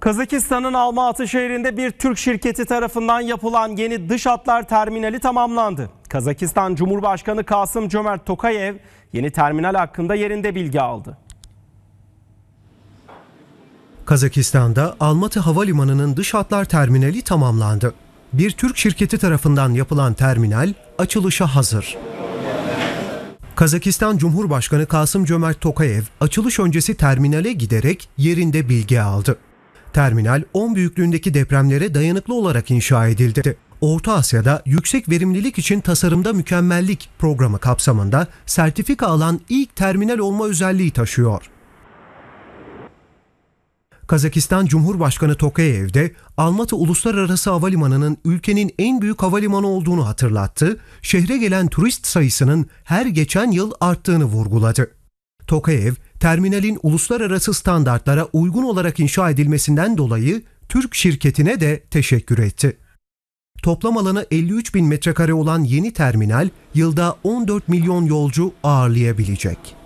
Kazakistan'ın Almatı şehrinde bir Türk şirketi tarafından yapılan yeni dış hatlar terminali tamamlandı. Kazakistan Cumhurbaşkanı Kasım Cömert Tokayev yeni terminal hakkında yerinde bilgi aldı. Kazakistan'da Almatı Havalimanı'nın dış hatlar terminali tamamlandı. Bir Türk şirketi tarafından yapılan terminal açılışa hazır. Kazakistan Cumhurbaşkanı Kasım Cömert Tokayev açılış öncesi terminale giderek yerinde bilgi aldı. Terminal 10 büyüklüğündeki depremlere dayanıklı olarak inşa edildi. Orta Asya'da yüksek verimlilik için tasarımda mükemmellik programı kapsamında sertifika alan ilk terminal olma özelliği taşıyor. Kazakistan Cumhurbaşkanı Tokayev'de Almatı Uluslararası Havalimanı'nın ülkenin en büyük havalimanı olduğunu hatırlattı, şehre gelen turist sayısının her geçen yıl arttığını vurguladı. Tokayev, terminalin uluslararası standartlara uygun olarak inşa edilmesinden dolayı Türk şirketine de teşekkür etti. Toplam alanı 53 bin metrekare olan yeni terminal yılda 14 milyon yolcu ağırlayabilecek.